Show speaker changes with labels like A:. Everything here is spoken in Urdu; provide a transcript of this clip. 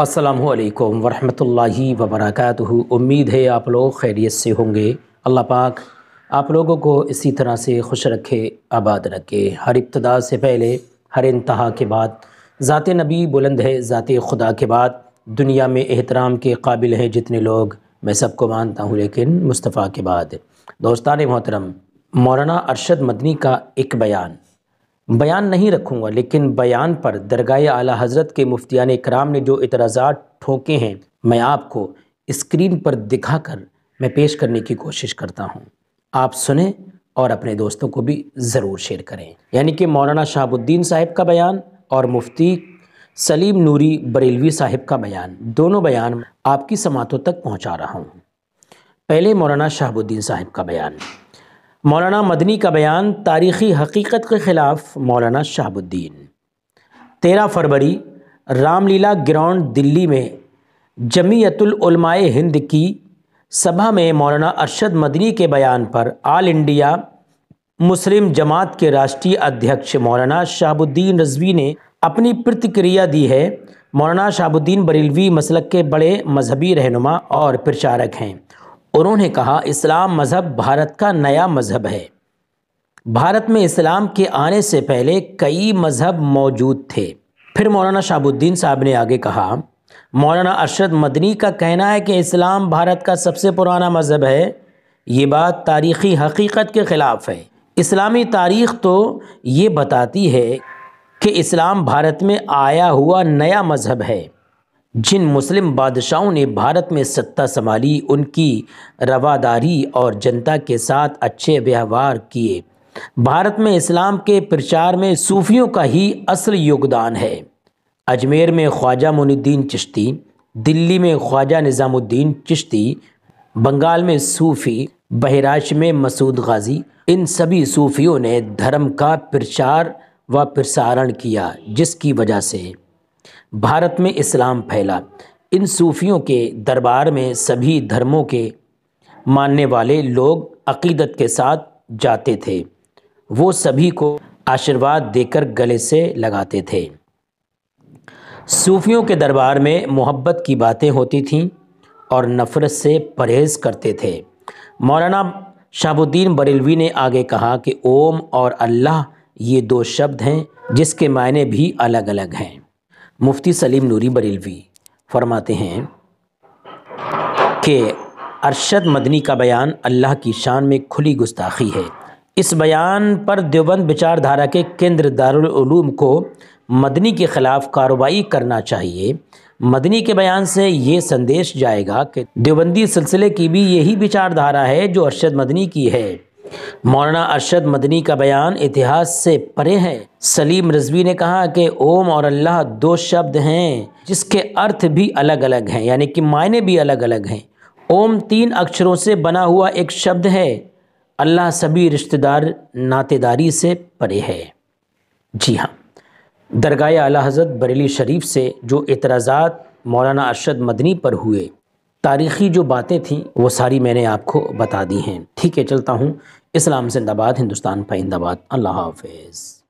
A: السلام علیکم ورحمۃ اللہ وبرکاتہ امید ہے آپ لوگ خیریت سے ہوں گے اللہ پاک آپ لوگوں کو اسی طرح سے خوش رکھے آباد رکھے ہر ابتدا سے پہلے ہر انتہا کے بعد ذات نبی بلند ہے ذات خدا کے بعد دنیا میں احترام کے قابل ہیں جتنے لوگ میں سب کو مانتا ہوں لیکن مصطفیٰ کے بعد دوستان محترم مولانا ارشد مدنی کا ایک بیان بیان نہیں رکھوں گا لیکن بیان پر درگاہ اعلیٰ حضرت کے مفتیان اکرام نے جو اعتراضات ٹھوکے ہیں میں آپ کو اسکرین پر دکھا کر میں پیش کرنے کی کوشش کرتا ہوں آپ سنیں اور اپنے دوستوں کو بھی ضرور شیئر کریں یعنی کہ مولانا شہاب الدین صاحب کا بیان اور مفتی سلیم نوری بریلوی صاحب کا بیان دونوں بیان آپ کی سماعتوں تک پہنچا رہا ہوں پہلے مولانا شہاب الدین صاحب کا بیان مولانا مدنی کا بیان تاریخی حقیقت کے خلاف مولانا شہاب الدین تیرہ فروری رام لیلا گراؤنڈ دلی میں جمعیت العلماء ہند کی سبھا میں مولانا ارشد مدنی کے بیان پر آل انڈیا مسلم جماعت کے راشٹری ادھیکش مولانا شہاب الدین رضوی نے اپنی پرتکریا دی ہے مولانا شہاب الدین بریلوی مسلک کے بڑے مذہبی رہنما اور پرچارک ہیں انہوں نے کہا اسلام مذہب بھارت کا نیا مذہب ہے بھارت میں اسلام کے آنے سے پہلے کئی مذہب موجود تھے پھر مولانا شعب الدین صاحب نے آگے کہا مولانا ارشد مدنی کا کہنا ہے کہ اسلام بھارت کا سب سے پرانا مذہب ہے یہ بات تاریخی حقیقت کے خلاف ہے اسلامی تاریخ تو یہ بتاتی ہے کہ اسلام بھارت میں آیا ہوا نیا مذہب ہے جن مسلم بادشاہوں نے بھارت میں ستہ سنبھالی ان کی رواداری اور جنتا کے ساتھ اچھے ویوہار کیے بھارت میں اسلام کے پرچار میں صوفیوں کا ہی اصل یوگدان ہے اجمیر میں خواجہ من الدین چشتی دلی میں خواجہ نظام الدین چشتی بنگال میں صوفی بہراش میں مسعود غازی ان سبھی صوفیوں نے دھرم کا پرچار و پرسارن کیا جس کی وجہ سے بھارت میں اسلام پھیلا ان صوفیوں کے دربار میں سبھی دھرموں کے ماننے والے لوگ عقیدت کے ساتھ جاتے تھے وہ سبھی کو آشرواد دے کر گلے سے لگاتے تھے صوفیوں کے دربار میں محبت کی باتیں ہوتی تھیں اور نفرت سے پرہیز کرتے تھے مولانا شاب الدین بریلوی نے آگے کہا کہ اوم اور اللہ یہ دو شبد ہیں جس کے معنی بھی الگ الگ ہیں مفتی سلیم نوری بریلوی فرماتے ہیں کہ ارشد مدنی کا بیان اللہ کی شان میں کھلی گستاخی ہے اس بیان پر دیوبند بچار دھارا کے کیندر دارالعلوم کو مدنی کے خلاف کارروائی کرنا چاہیے مدنی کے بیان سے یہ سندیش جائے گا کہ دیوبندی سلسلے کی بھی یہی بچار دھارا ہے جو ارشد مدنی کی ہے مولانا ارشد مدنی کا بیان اتہاس سے پرے ہے سلیم رضوی نے کہا کہ اوم اور اللہ دو شبد ہیں جس کے ارتھ بھی الگ الگ ہیں یعنی کہ معنی بھی الگ الگ ہیں اوم تین اکشروں سے بنا ہوا ایک شبد ہے اللہ سبھی رشتہ دار داری سے پرے ہے جی ہاں درگاہ اللہ حضرت بریلی شریف سے جو اعتراضات مولانا ارشد مدنی پر ہوئے تاریخی جو باتیں تھیں وہ ساری میں نے آپ کو بتا دی ہیں ٹھیک ہے چلتا ہوں اسلام زندہ باد ہندوستان پرہند آباد اللہ حافظ